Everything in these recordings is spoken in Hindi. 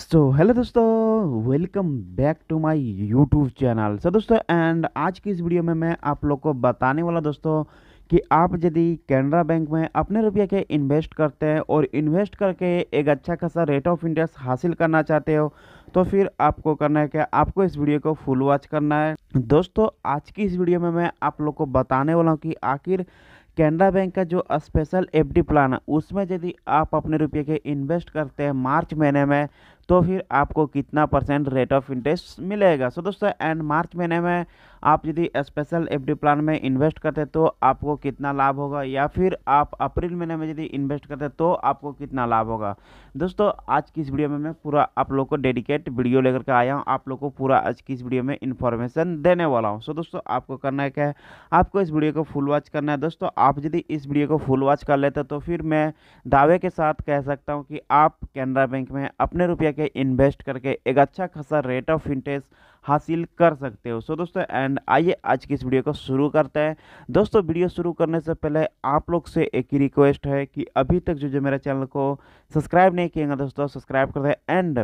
सो हेलो दोस्तों welcome back to my YouTube channel so दोस्तों एंड आज की इस वीडियो में मैं आप लोग को बताने वाला दोस्तों कि आप यदि कैनरा बैंक में अपने रुपये के इन्वेस्ट करते हैं और इन्वेस्ट करके एक अच्छा खासा रेट ऑफ इंटरेस्ट हासिल करना चाहते हो तो फिर आपको करना है क्या आपको इस वीडियो को फुल वॉच करना है दोस्तों आज की इस वीडियो में मैं आप लोग को बताने वाला हूँ कि आखिर कैनरा बैंक का जो स्पेशल एफडी प्लान है उसमें यदि आप अपने रुपये के इन्वेस्ट करते हैं मार्च महीने में तो फिर आपको कितना परसेंट रेट ऑफ इंटरेस्ट मिलेगा सो दोस्तों एंड मार्च महीने में आप यदि स्पेशल एफ प्लान में इन्वेस्ट करते तो आपको कितना लाभ होगा या फिर आप अप्रैल महीने में यदि इन्वेस्ट करते तो आपको कितना लाभ होगा दोस्तों आज की इस वीडियो में मैं पूरा आप लोग को डेडिकेट वीडियो लेकर के आया हूँ आप लोग को पूरा आज की इस वीडियो में इन्फॉर्मेशन देने वाला हूँ सो दोस्तों आपको करना है क्या है आपको इस वीडियो को फुल वॉच करना है दोस्तों आप यदि इस वीडियो को फुल वॉच कर लेते तो फिर मैं दावे के साथ कह सकता हूँ कि आप कैनरा बैंक में अपने रुपया करके इन्वेस्ट करके एक अच्छा खासा रेट ऑफ इंटरेस्ट हासिल कर सकते हो सो so, दोस्तों एंड आइए आज की इस वीडियो को शुरू करते हैं दोस्तों वीडियो शुरू करने से पहले आप लोग से एक ही रिक्वेस्ट है कि अभी तक जो जो मेरे चैनल को सब्सक्राइब नहीं किएगा दोस्तों सब्सक्राइब कर दें एंड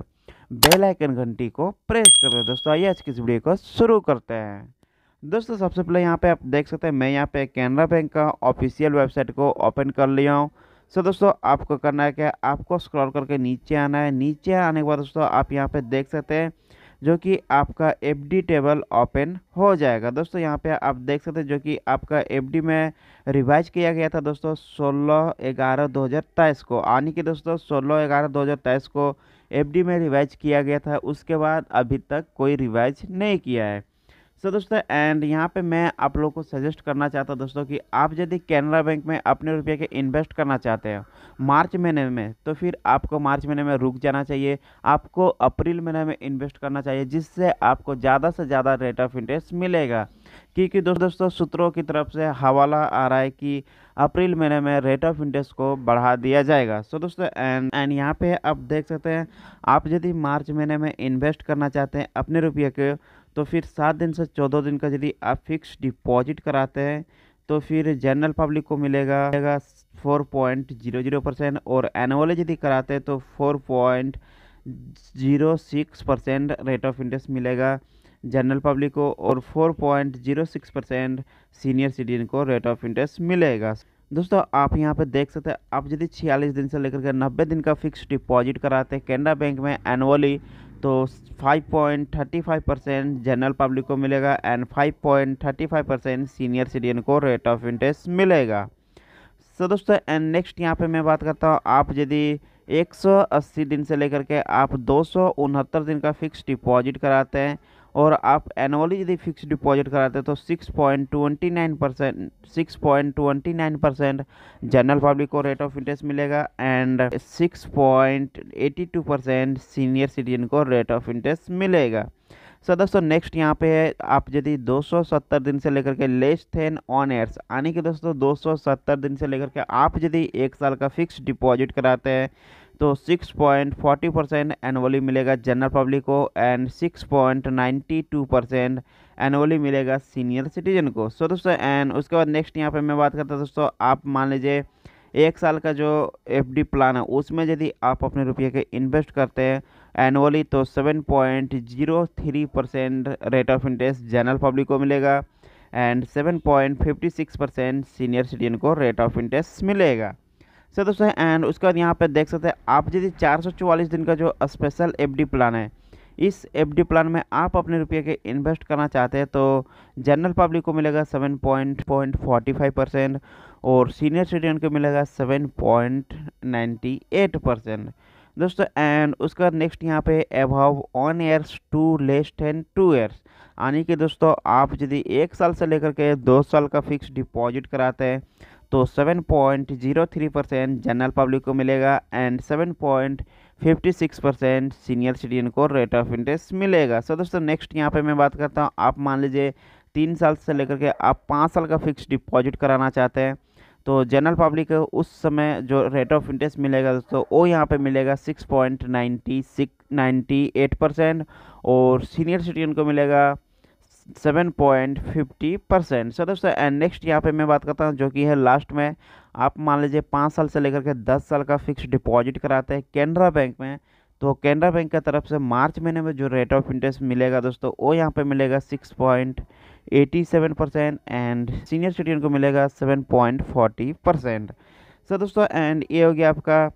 बेल आइकन घंटी को प्रेस कर दें दोस्तों आइए आज की इस वीडियो को शुरू करते हैं दोस्तों सबसे पहले यहाँ पे आप देख सकते हैं मैं यहाँ पे कैनरा बैंक का ऑफिशियल वेबसाइट को ओपन कर लिया हूँ सो दोस्तों आपको करना है क्या आपको स्क्रॉल करके नीचे आना है नीचे आने के बाद दोस्तों आप यहाँ पे देख सकते हैं जो कि आपका एफ टेबल ओपन हो जाएगा दोस्तों यहाँ पे आप देख सकते हैं जो कि आपका एफ में रिवाइज किया गया था दोस्तों सोलह ग्यारह दो हज़ार तेईस को यानी कि दोस्तों सोलह ग्यारह दो हज़ार तेईस को एफ में रिवाइज किया गया था उसके बाद अभी तक कोई रिवाइज नहीं किया है सो दोस्तों एंड यहाँ पे मैं आप लोग को सजेस्ट करना चाहता हूँ दोस्तों कि आप यदि कैनरा बैंक में अपने रुपये के इन्वेस्ट करना चाहते हो मार्च महीने में तो फिर आपको मार्च महीने में रुक जाना चाहिए आपको अप्रैल महीने में इन्वेस्ट करना चाहिए जिससे आपको ज़्यादा से ज़्यादा रेट ऑफ इंटरेस्ट मिलेगा क्योंकि दोस्तों दोस्तों सूत्रों की तरफ से हवाला आ रहा है कि अप्रैल महीने में रेट ऑफ इंटरेस्ट को बढ़ा दिया जाएगा सो दोस्तों एंड एंड यहाँ पे आप देख सकते हैं आप यदि मार्च महीने में इन्वेस्ट करना चाहते हैं अपने रुपये के तो फिर सात दिन से चौदह दिन का यदि आप फिक्स डिपॉजिट कराते हैं तो फिर जनरल पब्लिक को मिलेगा मिलेगा four point zero zero percent और एनुअल यदि कराते हैं तो four point zero six percent rate of interest मिलेगा जनरल पब्लिक को और four point zero six percent senior citizen को रेट ऑफ इंटरेस्ट मिलेगा दोस्तों आप यहाँ पर देख सकते हैं आप यदि छियालीस दिन से लेकर के नब्बे दिन का फिक्स डिपॉजिट कराते हैं कैनरा बैंक में एनुअली तो 5.35 परसेंट जनरल पब्लिक को मिलेगा एंड 5.35 परसेंट सीनियर सिटीजन को रेट ऑफ इंटरेस्ट मिलेगा सो so, दोस्तों एंड नेक्स्ट यहाँ पे मैं बात करता हूँ आप यदि 180 दिन से लेकर के आप दो दिन का फिक्स डिपॉजिट कराते हैं और आप एनुअली यदि फिक्स डिपॉजिट कराते हैं तो six point twenty nine percent six point twenty nine percent general public को रेट ऑफ इंटरेस्ट मिलेगा and six point eighty two percent senior citizen को रेट ऑफ इंटरेस्ट मिलेगा सर दोस्तों नेक्स्ट यहाँ पे है आप यदि 270 दिन से लेकर के लेस थेन ऑन एयर्स यानी कि दोस्तों 270 दिन से लेकर के आप यदि एक साल का फिक्स डिपॉजिट कराते हैं तो 6.40 परसेंट एनुअली मिलेगा जनरल पब्लिक को एंड 6.92 परसेंट एनुअली मिलेगा सीनियर सिटीजन को सो so, दोस्तों एंड उसके बाद नेक्स्ट यहाँ पे मैं बात करता हूँ दोस्तों आप मान लीजिए एक साल का जो एफडी प्लान है उसमें यदि आप अपने रुपये के इन्वेस्ट करते हैं एनुअली तो 7.03 percent rate of interest general public को मिलेगा एंड 7.56 परसेंट सीनियर सिटीजन को रेट ऑफ इंटरेस्ट मिलेगा से दोस्तों एंड उसके बाद यहाँ पर देख सकते हैं आप यदि 444 दिन का जो स्पेशल डी प्लान है इस एफडी प्लान में आप अपने रुपये के इन्वेस्ट करना चाहते हैं तो जनरल पब्लिक को मिलेगा seven point point forty five percent और सीनियर सिटीजन को मिलेगा seven point ninety eight percent दोस्तों एंड उसके बाद नेक्स्ट यहाँ पे above one years to less than two years यानी कि दोस्तों आप यदि एक साल से लेकर के दो साल का फिक्स डिपॉजिट कराते हैं तो 7.03 परसेंट जनरल पब्लिक को मिलेगा एंड 7.56 परसेंट सीनियर सिटीजन को रेट ऑफ इंटरेस्ट मिलेगा सो दोस्तों नेक्स्ट यहाँ पे मैं बात करता हूँ आप मान लीजिए तीन साल से लेकर के आप पाँच साल का फिक्स डिपॉजिट कराना चाहते हैं तो जनरल पब्लिक उस समय जो रेट ऑफ इंटरेस्ट मिलेगा दोस्तों वो यहाँ पे मिलेगा six point ninety six ninety eight percent और सीनियर सिटीजन को मिलेगा seven point fifty percent sir दोस्तों एंड नेक्स्ट यहाँ पे मैं बात करता हूँ जो कि है लास्ट में आप मान लीजिए पाँच साल से लेकर के दस साल का फिक्स डिपॉजिट कराते हैं कैनरा बैंक में तो कैनरा बैंक की तरफ से मार्च महीने में जो रेट ऑफ इंटरेस्ट मिलेगा दोस्तों वो यहाँ पे मिलेगा six point eighty seven percent and senior citizen को मिलेगा seven point forty percent sir दोस्तों एंड ये हो गया आपका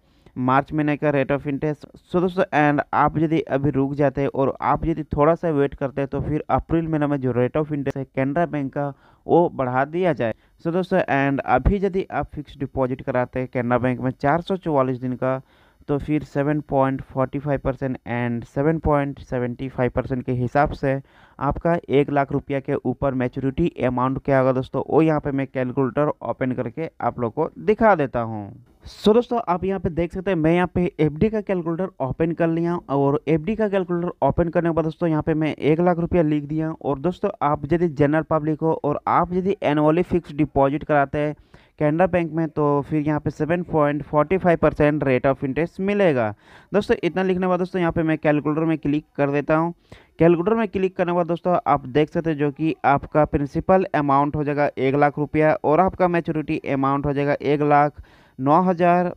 मार्च महीने का रेट ऑफ इंटरेस्ट सो दोस्तों एंड आप यदि अभी रुक जाते हैं और आप यदि थोड़ा सा वेट करते हैं तो फिर अप्रैल महीने में जो रेट ऑफ इंटरेस्ट है कैनरा बैंक का वो बढ़ा दिया जाए सो दोस्तों एंड अभी यदि आप फिक्स डिपॉजिट कराते हैं कैनरा बैंक में चार दिन का तो फिर 7.45 परसेंट एंड 7.75 परसेंट के हिसाब से आपका एक लाख रुपया के ऊपर मैच्योरिटी अमाउंट क्या होगा दोस्तों वो यहाँ पे मैं कैलकुलेटर ओपन करके आप लोग को दिखा देता हूँ सो so, दोस्तों आप यहाँ पे देख सकते हैं मैं यहाँ पे एफडी का कैलकुलेटर ओपन कर लिया और एफडी का कैलकुलेटर ओपन करने के बाद दोस्तों यहाँ पे मैं एक लाख रुपया लिख दिया और दोस्तों आप यदि जनरल पब्लिक हो और आप यदि एनुअली फिक्स डिपॉजिट कराते हैं कैनरा बैंक में तो फिर यहाँ पे 7.45 परसेंट रेट ऑफ इंटरेस्ट मिलेगा दोस्तों इतना लिखने के बाद दोस्तों यहाँ पे मैं कैलकुलेटर में क्लिक कर देता हूँ कैलकुलेटर में क्लिक करने के बाद दोस्तों आप देख सकते हैं जो कि आपका प्रिंसिपल अमाउंट हो जाएगा एक लाख रुपया और आपका मैच्योरिटी अमाउंट हो जाएगा एक लाख नौ हज़ार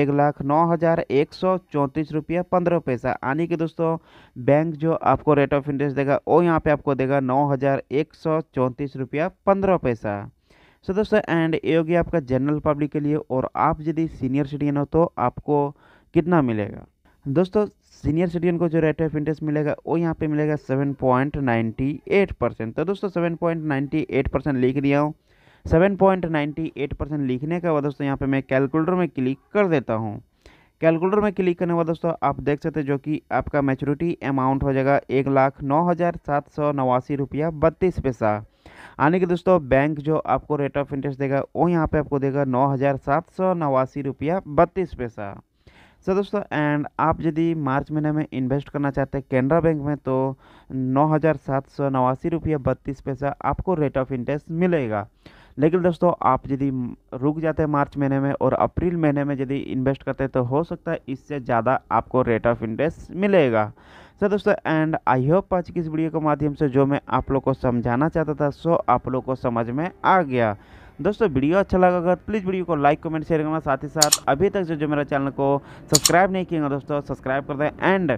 एक लाख नौ हज़ार एक सौ चौंतीस रुपया पंद्रह पैसा यानी कि दोस्तों बैंक जो आपको रेट ऑफ इंटरेस्ट देगा वो यहाँ पे आपको देगा नौ हज़ार एक सौ चौंतीस रुपया पंद्रह पैसा सो दोस्तों एंड ये होगी आपका जनरल पब्लिक के लिए और आप यदि सीनियर सिटीजन हो तो आपको कितना मिलेगा दोस्तों सीनियर सिटीजन को जो रेट ऑफ इंटरेस्ट मिलेगा वो यहाँ पर मिलेगा सेवन परसेंट तो दोस्तों सेवन परसेंट लिख दिया हूँ 7.98 परसेंट लिखने के बाद दोस्तों यहाँ पे मैं कैलकुलेटर में क्लिक कर देता हूँ कैलकुलेटर में क्लिक करने के बाद दोस्तों आप देख सकते हैं जो कि आपका मेचोरिटी अमाउंट हो जाएगा एक लाख नौ हज़ार सात सौ नवासी रुपया बत्तीस पैसा आने के दोस्तों बैंक जो आपको रेट ऑफ इंटरेस्ट देगा वो यहाँ पे आपको देगा नौ हज़ार सात सौ नवासी रुपया बत्तीस पैसा सर दोस्तों एंड आप यदि मार्च महीने में इन्वेस्ट करना चाहते हैं कैनरा बैंक में तो नौ हज़ार सात सौ नवासी रुपया बत्तीस पैसा आपको रेट ऑफ इंटरेस्ट मिलेगा लेकिन दोस्तों आप यदि रुक जाते हैं मार्च महीने में और अप्रैल महीने में यदि इन्वेस्ट करते हैं तो हो सकता है इससे ज़्यादा आपको रेट ऑफ इंटरेस्ट मिलेगा सर दोस्तों एंड आई होप आज की इस वीडियो के माध्यम से जो मैं आप लोग को समझाना चाहता था सो आप लोग को समझ में आ गया दोस्तों वीडियो अच्छा लगा अगर प्लीज़ वीडियो को लाइक कमेंट शेयर करना साथ ही साथ अभी तक जो जो मेरा चैनल को सब्सक्राइब नहीं किया दोस्तों सब्सक्राइब कर दें एंड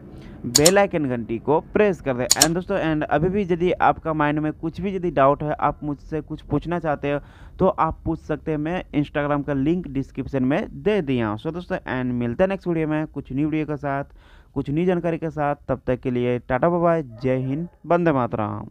बेल आइकन घंटी को प्रेस कर दें एंड दोस्तों एंड अभी भी यदि आपका माइंड में कुछ भी यदि डाउट है आप मुझसे कुछ पूछना चाहते हो तो आप पूछ सकते हैं मैं इंस्टाग्राम का लिंक डिस्क्रिप्शन में दे दिया हूँ सो दोस्तों एंड मिलते हैं नेक्स्ट वीडियो में कुछ न्यू वीडियो के साथ कुछ न्यू जानकारी के साथ तब तक के लिए टाटा बाय जय हिंद बंदे मातराम